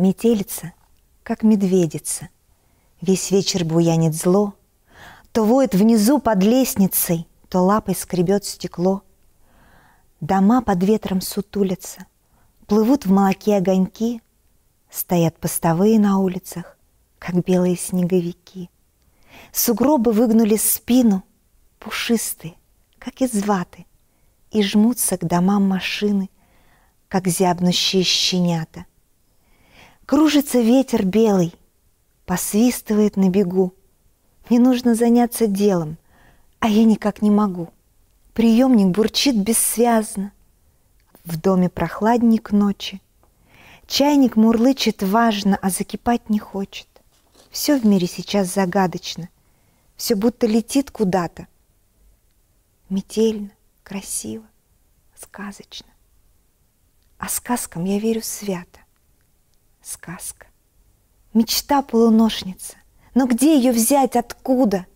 Метелица, как медведица, Весь вечер буянит зло, То воет внизу под лестницей, То лапой скребет стекло. Дома под ветром сутулятся, Плывут в молоке огоньки, Стоят постовые на улицах, Как белые снеговики. Сугробы выгнули спину, Пушистые, как из ваты, И жмутся к домам машины, Как зябнущие щенята. Кружится ветер белый, посвистывает на бегу. Мне нужно заняться делом, а я никак не могу. Приемник бурчит бессвязно. В доме прохладник ночи. Чайник мурлычет важно, а закипать не хочет. Все в мире сейчас загадочно. Все будто летит куда-то. Метельно, красиво, сказочно. А сказкам я верю свято сказка. Мечта полуношница, но где ее взять, откуда?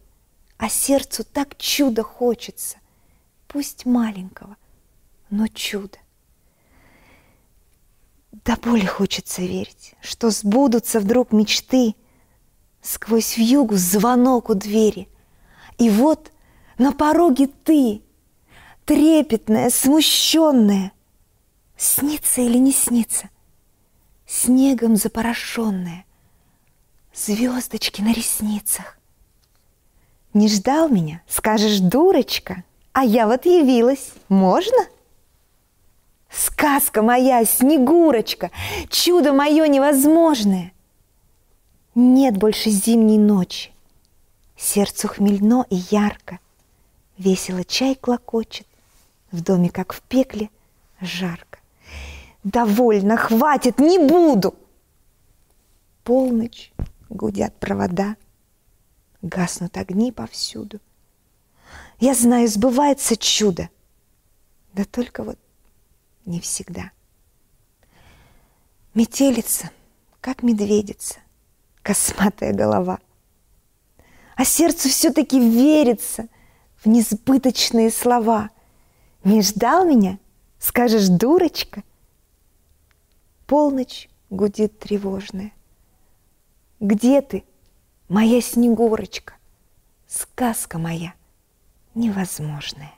А сердцу так чудо хочется, пусть маленького, но чудо. До боли хочется верить, что сбудутся вдруг мечты. Сквозь вьюгу звонок у двери. И вот на пороге ты, трепетная, смущенная. Снится или не снится? снегом запорошенная, звездочки на ресницах. Не ждал меня, скажешь, дурочка, а я вот явилась. Можно? Сказка моя, Снегурочка, чудо мое невозможное. Нет больше зимней ночи. Сердцу хмельно и ярко. Весело чай клокочет, в доме, как в пекле, жарко. Довольно, хватит, не буду. Полночь, гудят провода, гаснут огни повсюду. Я знаю, сбывается чудо, да только вот не всегда. Метелица, как медведица, косматая голова. А сердцу все-таки верится в несбыточные слова. Не ждал меня? Скажешь, дурочка – Полночь гудит тревожная. Где ты, моя Снегурочка? Сказка моя невозможная.